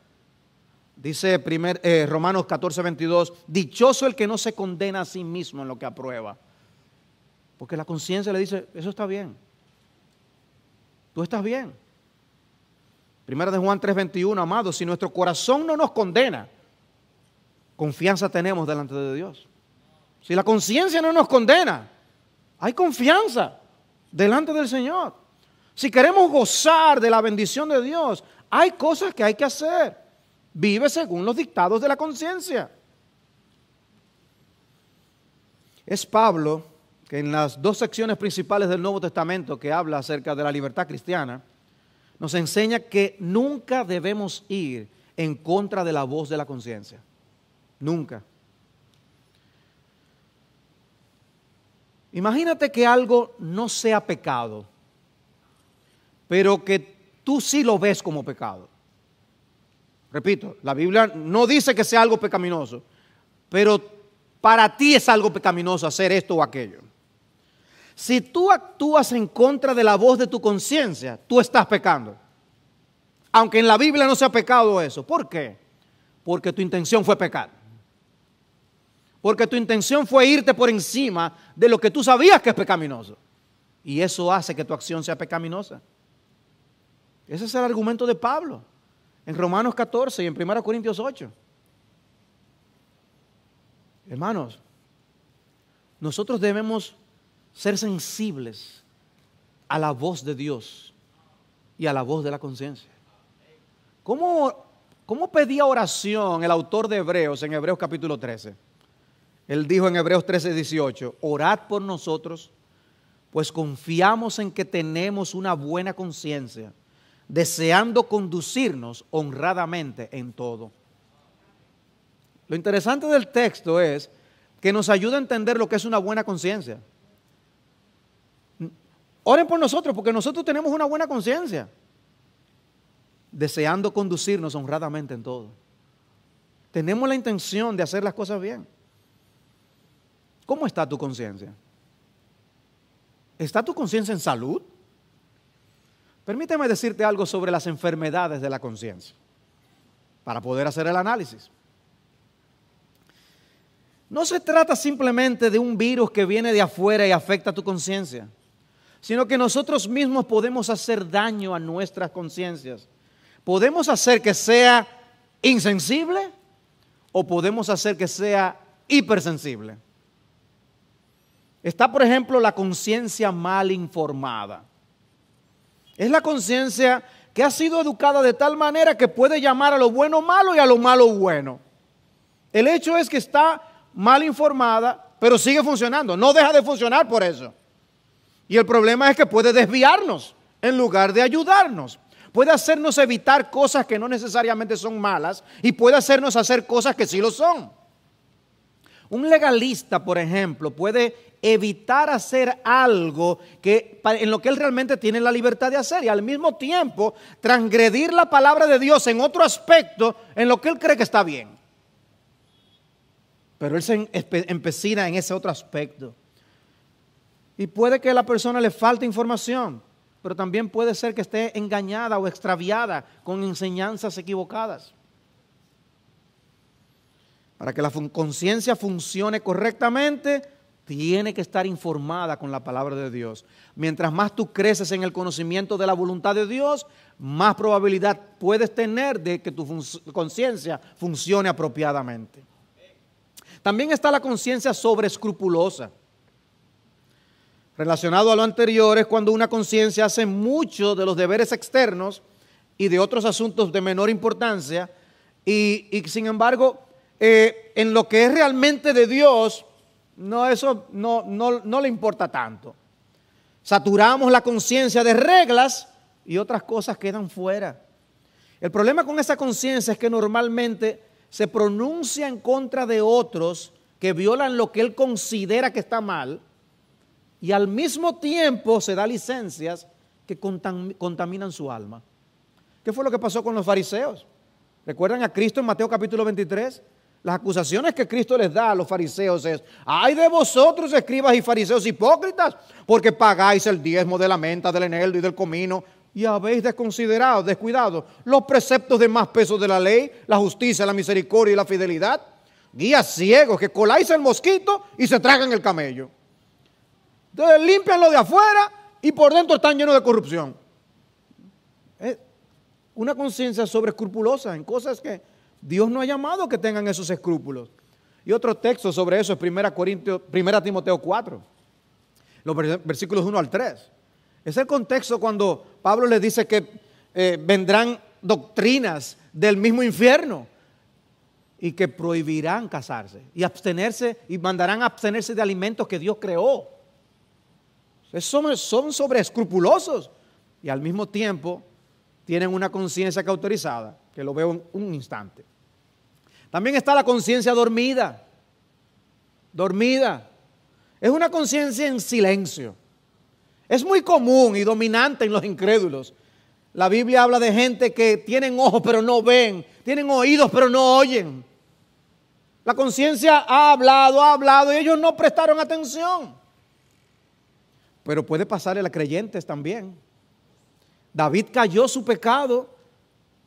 [SPEAKER 1] Dice eh, Romanos 14, 22, dichoso el que no se condena a sí mismo en lo que aprueba. Porque la conciencia le dice, eso está bien. Tú estás bien. Primera de Juan 3:21, amados, si nuestro corazón no nos condena, confianza tenemos delante de Dios. Si la conciencia no nos condena, hay confianza delante del Señor. Si queremos gozar de la bendición de Dios, hay cosas que hay que hacer vive según los dictados de la conciencia. Es Pablo que en las dos secciones principales del Nuevo Testamento que habla acerca de la libertad cristiana, nos enseña que nunca debemos ir en contra de la voz de la conciencia. Nunca. Imagínate que algo no sea pecado, pero que tú sí lo ves como pecado. Repito, la Biblia no dice que sea algo pecaminoso, pero para ti es algo pecaminoso hacer esto o aquello. Si tú actúas en contra de la voz de tu conciencia, tú estás pecando. Aunque en la Biblia no se ha pecado eso. ¿Por qué? Porque tu intención fue pecar. Porque tu intención fue irte por encima de lo que tú sabías que es pecaminoso. Y eso hace que tu acción sea pecaminosa. Ese es el argumento de Pablo en Romanos 14 y en 1 Corintios 8. Hermanos, nosotros debemos ser sensibles a la voz de Dios y a la voz de la conciencia. ¿Cómo, ¿Cómo pedía oración el autor de Hebreos en Hebreos capítulo 13? Él dijo en Hebreos 13, 18, orad por nosotros, pues confiamos en que tenemos una buena conciencia deseando conducirnos honradamente en todo. Lo interesante del texto es que nos ayuda a entender lo que es una buena conciencia. Oren por nosotros, porque nosotros tenemos una buena conciencia, deseando conducirnos honradamente en todo. Tenemos la intención de hacer las cosas bien. ¿Cómo está tu conciencia? ¿Está tu conciencia en salud? Permíteme decirte algo sobre las enfermedades de la conciencia, para poder hacer el análisis. No se trata simplemente de un virus que viene de afuera y afecta tu conciencia, sino que nosotros mismos podemos hacer daño a nuestras conciencias. Podemos hacer que sea insensible o podemos hacer que sea hipersensible. Está, por ejemplo, la conciencia mal informada. Es la conciencia que ha sido educada de tal manera que puede llamar a lo bueno malo y a lo malo bueno. El hecho es que está mal informada, pero sigue funcionando. No deja de funcionar por eso. Y el problema es que puede desviarnos en lugar de ayudarnos. Puede hacernos evitar cosas que no necesariamente son malas y puede hacernos hacer cosas que sí lo son. Un legalista, por ejemplo, puede evitar hacer algo que, en lo que él realmente tiene la libertad de hacer y al mismo tiempo transgredir la palabra de Dios en otro aspecto en lo que él cree que está bien. Pero él se empecina en ese otro aspecto. Y puede que a la persona le falte información, pero también puede ser que esté engañada o extraviada con enseñanzas equivocadas. Para que la conciencia funcione correctamente, tiene que estar informada con la palabra de Dios. Mientras más tú creces en el conocimiento de la voluntad de Dios, más probabilidad puedes tener de que tu conciencia funcione apropiadamente. También está la conciencia sobrescrupulosa. Relacionado a lo anterior es cuando una conciencia hace mucho de los deberes externos y de otros asuntos de menor importancia y sin embargo eh, en lo que es realmente de Dios, no, eso no, no le importa tanto. Saturamos la conciencia de reglas y otras cosas quedan fuera. El problema con esa conciencia es que normalmente se pronuncia en contra de otros que violan lo que él considera que está mal y al mismo tiempo se da licencias que contaminan su alma. ¿Qué fue lo que pasó con los fariseos? ¿Recuerdan a Cristo en Mateo capítulo 23? las acusaciones que Cristo les da a los fariseos es, ay de vosotros escribas y fariseos hipócritas, porque pagáis el diezmo de la menta, del eneldo y del comino, y habéis desconsiderado, descuidado los preceptos de más peso de la ley, la justicia, la misericordia y la fidelidad. Guías ciegos que coláis el mosquito y se tragan el camello. Entonces limpian lo de afuera y por dentro están llenos de corrupción. Es una conciencia sobrescrupulosa en cosas que Dios no ha llamado que tengan esos escrúpulos. Y otro texto sobre eso es 1, Timoteo 4, los versículos 1 al 3. Es el contexto cuando Pablo le dice que eh, vendrán doctrinas del mismo infierno y que prohibirán casarse y abstenerse y mandarán a abstenerse de alimentos que Dios creó. Son, son sobreescrupulosos y al mismo tiempo tienen una conciencia cauterizada, que lo veo en un instante. También está la conciencia dormida. Dormida. Es una conciencia en silencio. Es muy común y dominante en los incrédulos. La Biblia habla de gente que tienen ojos pero no ven, tienen oídos pero no oyen. La conciencia ha hablado, ha hablado y ellos no prestaron atención. Pero puede pasarle a los creyentes también. David cayó su pecado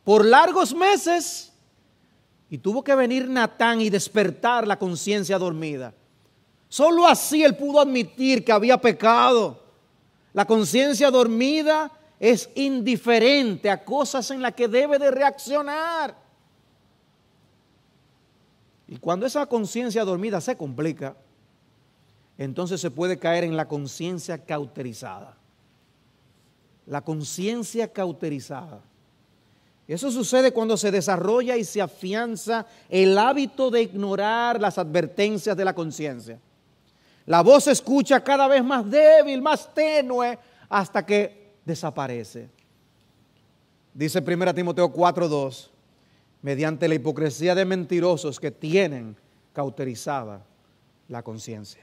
[SPEAKER 1] por largos meses y tuvo que venir Natán y despertar la conciencia dormida. Solo así él pudo admitir que había pecado. La conciencia dormida es indiferente a cosas en las que debe de reaccionar. Y cuando esa conciencia dormida se complica, entonces se puede caer en la conciencia cauterizada. La conciencia cauterizada eso sucede cuando se desarrolla y se afianza el hábito de ignorar las advertencias de la conciencia. La voz se escucha cada vez más débil, más tenue, hasta que desaparece. Dice 1 Timoteo 4:2, mediante la hipocresía de mentirosos que tienen cauterizada la conciencia.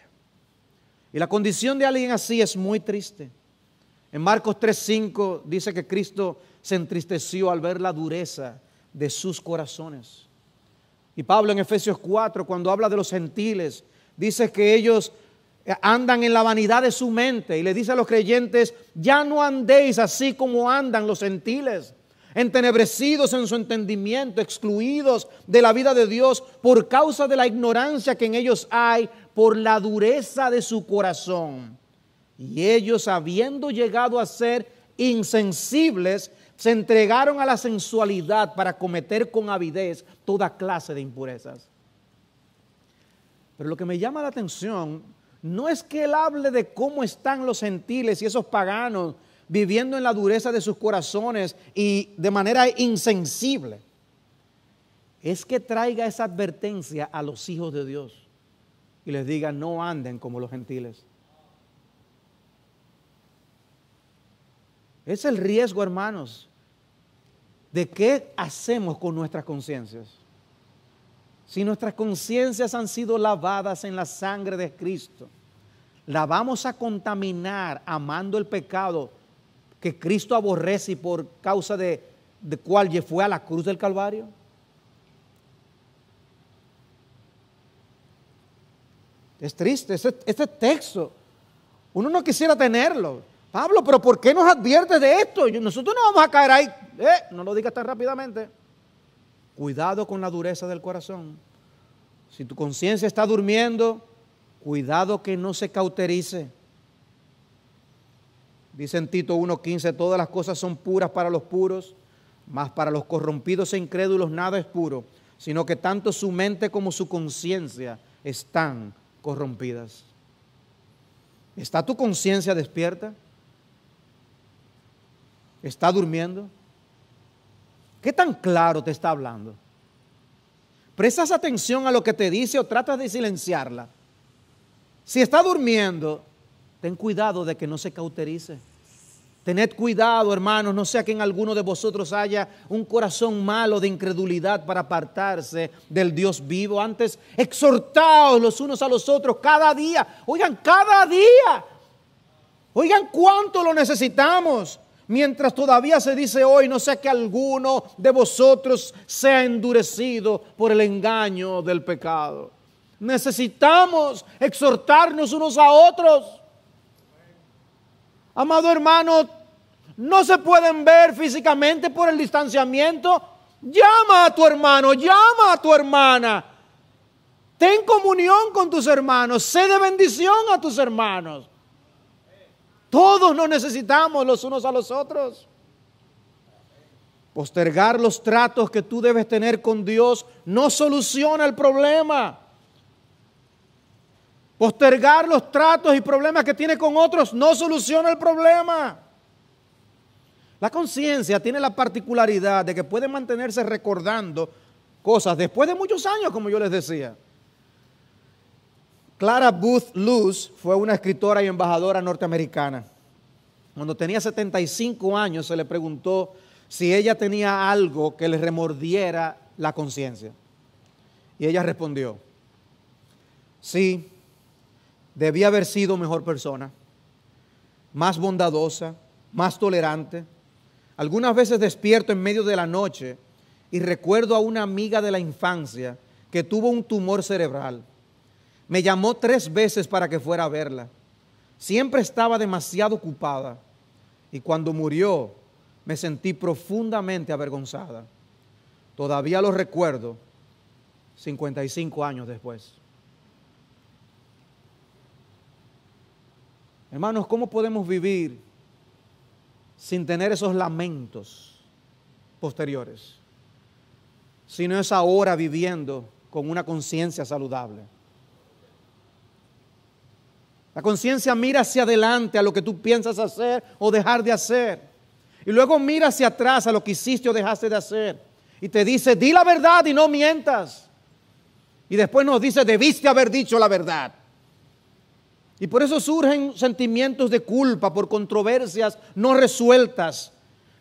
[SPEAKER 1] Y la condición de alguien así es muy triste. En Marcos 3:5 dice que Cristo se entristeció al ver la dureza de sus corazones. Y Pablo en Efesios 4, cuando habla de los gentiles, dice que ellos eh, andan en la vanidad de su mente y le dice a los creyentes, ya no andéis así como andan los gentiles, entenebrecidos en su entendimiento, excluidos de la vida de Dios por causa de la ignorancia que en ellos hay, por la dureza de su corazón. Y ellos, habiendo llegado a ser insensibles, se entregaron a la sensualidad para cometer con avidez toda clase de impurezas. Pero lo que me llama la atención no es que él hable de cómo están los gentiles y esos paganos viviendo en la dureza de sus corazones y de manera insensible. Es que traiga esa advertencia a los hijos de Dios y les diga, no anden como los gentiles. Es el riesgo, hermanos, de qué hacemos con nuestras conciencias. Si nuestras conciencias han sido lavadas en la sangre de Cristo, la vamos a contaminar amando el pecado que Cristo aborrece y por causa de, de cual fue a la cruz del Calvario. Es triste, este texto, uno no quisiera tenerlo. Pablo, pero ¿por qué nos adviertes de esto? Nosotros no vamos a caer ahí. Eh, no lo digas tan rápidamente. Cuidado con la dureza del corazón. Si tu conciencia está durmiendo, cuidado que no se cauterice. Dice en Tito 1.15, todas las cosas son puras para los puros, mas para los corrompidos e incrédulos nada es puro, sino que tanto su mente como su conciencia están corrompidas. ¿Está tu conciencia despierta? ¿Está durmiendo? ¿Qué tan claro te está hablando? ¿Prestas atención a lo que te dice o tratas de silenciarla? Si está durmiendo, ten cuidado de que no se cauterice. Tened cuidado, hermanos, no sea que en alguno de vosotros haya un corazón malo de incredulidad para apartarse del Dios vivo. Antes, exhortaos los unos a los otros cada día. Oigan, cada día. Oigan cuánto lo necesitamos. Mientras todavía se dice hoy, no sea que alguno de vosotros sea endurecido por el engaño del pecado. Necesitamos exhortarnos unos a otros. Amado hermano, no se pueden ver físicamente por el distanciamiento. Llama a tu hermano, llama a tu hermana. Ten comunión con tus hermanos, sé de bendición a tus hermanos. Todos nos necesitamos los unos a los otros. Postergar los tratos que tú debes tener con Dios no soluciona el problema. Postergar los tratos y problemas que tiene con otros no soluciona el problema. La conciencia tiene la particularidad de que puede mantenerse recordando cosas después de muchos años, como yo les decía. Clara Booth Luz fue una escritora y embajadora norteamericana. Cuando tenía 75 años se le preguntó si ella tenía algo que le remordiera la conciencia. Y ella respondió, sí, debía haber sido mejor persona, más bondadosa, más tolerante. Algunas veces despierto en medio de la noche y recuerdo a una amiga de la infancia que tuvo un tumor cerebral me llamó tres veces para que fuera a verla. Siempre estaba demasiado ocupada y cuando murió me sentí profundamente avergonzada. Todavía lo recuerdo 55 años después. Hermanos, ¿cómo podemos vivir sin tener esos lamentos posteriores? Si no es ahora viviendo con una conciencia saludable. La conciencia mira hacia adelante a lo que tú piensas hacer o dejar de hacer. Y luego mira hacia atrás a lo que hiciste o dejaste de hacer. Y te dice, di la verdad y no mientas. Y después nos dice, debiste haber dicho la verdad. Y por eso surgen sentimientos de culpa por controversias no resueltas.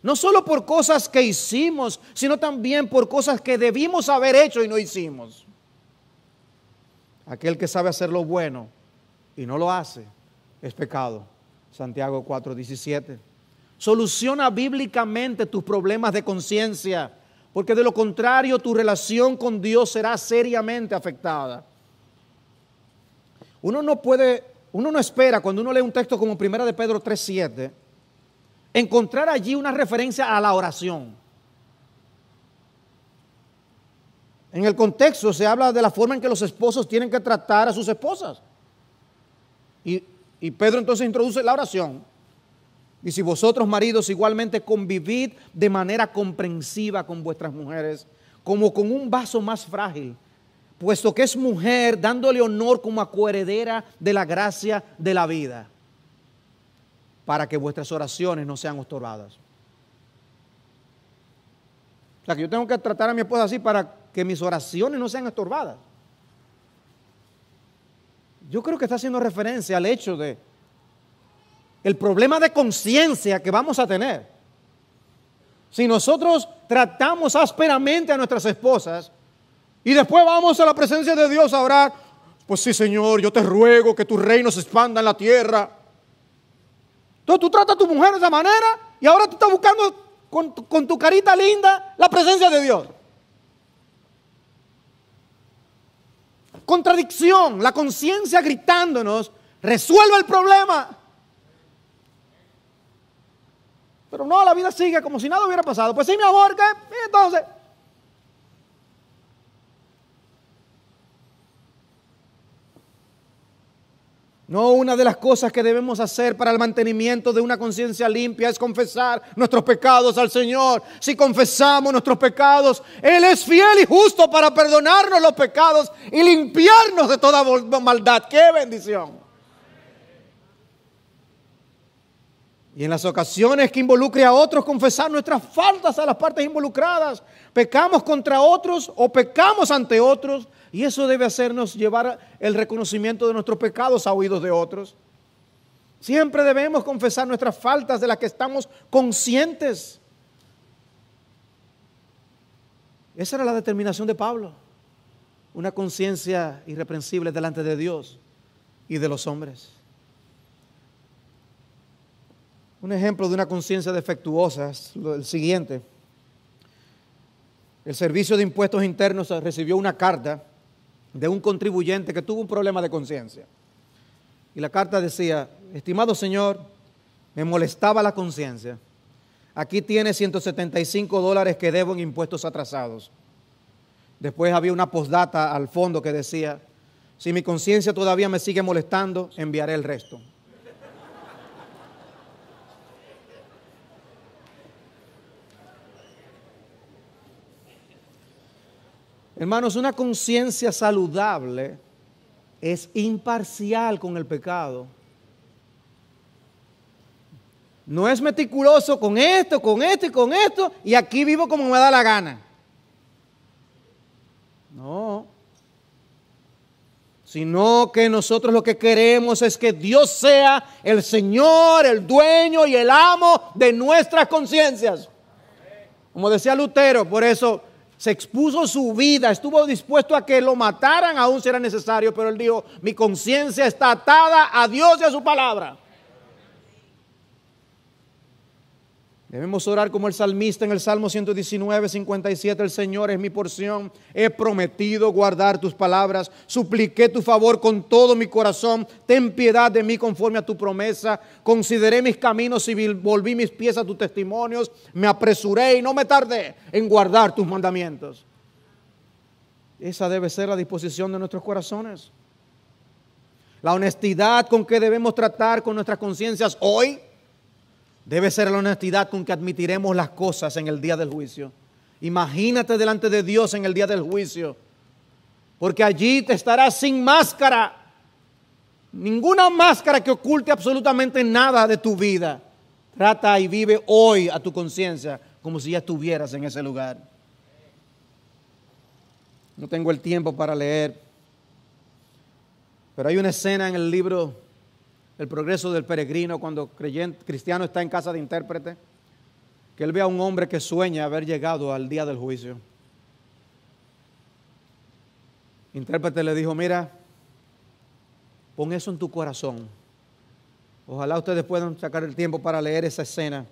[SPEAKER 1] No solo por cosas que hicimos, sino también por cosas que debimos haber hecho y no hicimos. Aquel que sabe hacer lo bueno y no lo hace, es pecado. Santiago 4:17. Soluciona bíblicamente tus problemas de conciencia, porque de lo contrario tu relación con Dios será seriamente afectada. Uno no puede, uno no espera cuando uno lee un texto como Primera de Pedro 3:7 encontrar allí una referencia a la oración. En el contexto se habla de la forma en que los esposos tienen que tratar a sus esposas. Y, Pedro entonces introduce la oración. Y si vosotros maridos igualmente convivid de manera comprensiva con vuestras mujeres, como con un vaso más frágil, puesto que es mujer, dándole honor como a de la gracia de la vida, para que vuestras oraciones no sean estorbadas. O sea, que yo tengo que tratar a mi esposa así para que mis oraciones no sean estorbadas. Yo creo que está haciendo referencia al hecho de el problema de conciencia que vamos a tener. Si nosotros tratamos ásperamente a nuestras esposas y después vamos a la presencia de Dios a orar, pues sí, Señor, yo te ruego que tu reino se expanda en la tierra. Entonces tú tratas a tu mujer de esa manera y ahora tú estás buscando con tu carita linda la presencia de Dios. contradicción, la conciencia gritándonos, resuelva el problema. Pero no, la vida sigue como si nada hubiera pasado. Pues sí, mi amor, ¿qué? Entonces, No, una de las cosas que debemos hacer para el mantenimiento de una conciencia limpia es confesar nuestros pecados al Señor. Si confesamos nuestros pecados, Él es fiel y justo para perdonarnos los pecados y limpiarnos de toda maldad. ¡Qué bendición! Y en las ocasiones que involucre a otros, confesar nuestras faltas a las partes involucradas. Pecamos contra otros o pecamos ante otros. Y eso debe hacernos llevar el reconocimiento de nuestros pecados a oídos de otros. Siempre debemos confesar nuestras faltas de las que estamos conscientes. Esa era la determinación de Pablo. Una conciencia irreprensible delante de Dios y de los hombres. Un ejemplo de una conciencia defectuosa es el siguiente. El Servicio de Impuestos Internos recibió una carta de un contribuyente que tuvo un problema de conciencia. Y la carta decía, estimado señor, me molestaba la conciencia. Aquí tiene 175 dólares que debo en impuestos atrasados. Después había una postdata al fondo que decía, si mi conciencia todavía me sigue molestando, enviaré el resto. Hermanos, una conciencia saludable es imparcial con el pecado. No es meticuloso con esto, con esto y con esto, y aquí vivo como me da la gana. No. Sino que nosotros lo que queremos es que Dios sea el Señor, el dueño y el amo de nuestras conciencias. Como decía Lutero, por eso se expuso su vida, estuvo dispuesto a que lo mataran, aún si era necesario, pero él dijo, mi conciencia está atada a Dios y a su palabra. Debemos orar como el salmista en el Salmo 119, 57, el Señor es mi porción, he prometido guardar tus palabras, supliqué tu favor con todo mi corazón, ten piedad de mí conforme a tu promesa, consideré mis caminos y volví mis pies a tus testimonios, me apresuré y no me tardé en guardar tus mandamientos. Esa debe ser la disposición de nuestros corazones. La honestidad con que debemos tratar con nuestras conciencias hoy Debe ser la honestidad con que admitiremos las cosas en el día del juicio. Imagínate delante de Dios en el día del juicio, porque allí te estarás sin máscara, ninguna máscara que oculte absolutamente nada de tu vida. Trata y vive hoy a tu conciencia como si ya estuvieras en ese lugar. No tengo el tiempo para leer, pero hay una escena en el libro el progreso del peregrino cuando creyente, cristiano está en casa de intérprete, que él vea a un hombre que sueña haber llegado al día del juicio. intérprete le dijo, mira, pon eso en tu corazón. Ojalá ustedes puedan sacar el tiempo para leer esa escena.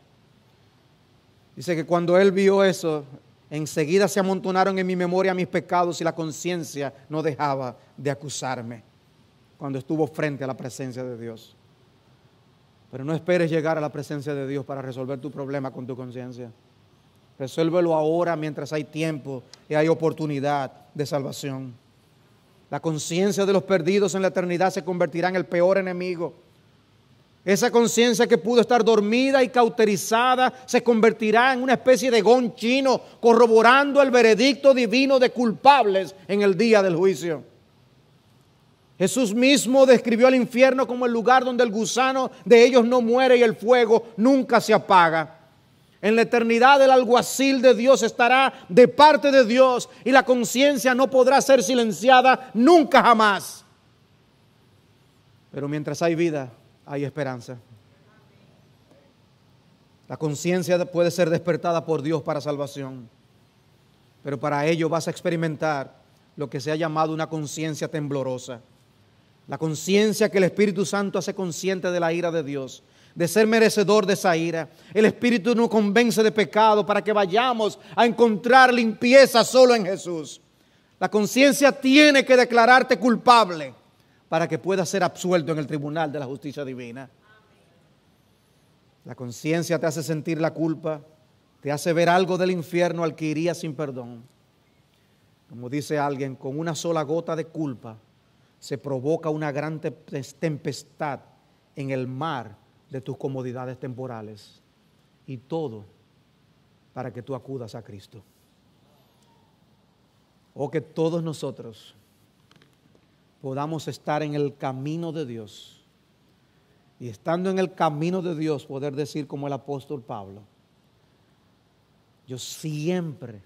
[SPEAKER 1] Dice que cuando él vio eso, enseguida se amontonaron en mi memoria mis pecados y la conciencia no dejaba de acusarme cuando estuvo frente a la presencia de Dios. Pero no esperes llegar a la presencia de Dios para resolver tu problema con tu conciencia. Resuélvelo ahora mientras hay tiempo y hay oportunidad de salvación. La conciencia de los perdidos en la eternidad se convertirá en el peor enemigo. Esa conciencia que pudo estar dormida y cauterizada se convertirá en una especie de gong chino, corroborando el veredicto divino de culpables en el día del juicio. Jesús mismo describió el infierno como el lugar donde el gusano de ellos no muere y el fuego nunca se apaga. En la eternidad el alguacil de Dios estará de parte de Dios y la conciencia no podrá ser silenciada nunca jamás. Pero mientras hay vida, hay esperanza. La conciencia puede ser despertada por Dios para salvación, pero para ello vas a experimentar lo que se ha llamado una conciencia temblorosa. La conciencia que el Espíritu Santo hace consciente de la ira de Dios, de ser merecedor de esa ira. El Espíritu nos convence de pecado para que vayamos a encontrar limpieza solo en Jesús. La conciencia tiene que declararte culpable para que puedas ser absuelto en el tribunal de la justicia divina. La conciencia te hace sentir la culpa, te hace ver algo del infierno al que irías sin perdón. Como dice alguien, con una sola gota de culpa se provoca una gran tempestad en el mar de tus comodidades temporales. Y todo para que tú acudas a Cristo. O oh, que todos nosotros podamos estar en el camino de Dios. Y estando en el camino de Dios, poder decir como el apóstol Pablo, yo siempre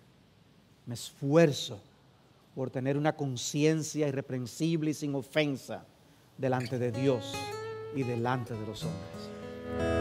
[SPEAKER 1] me esfuerzo por tener una conciencia irreprensible y sin ofensa delante de Dios y delante de los hombres.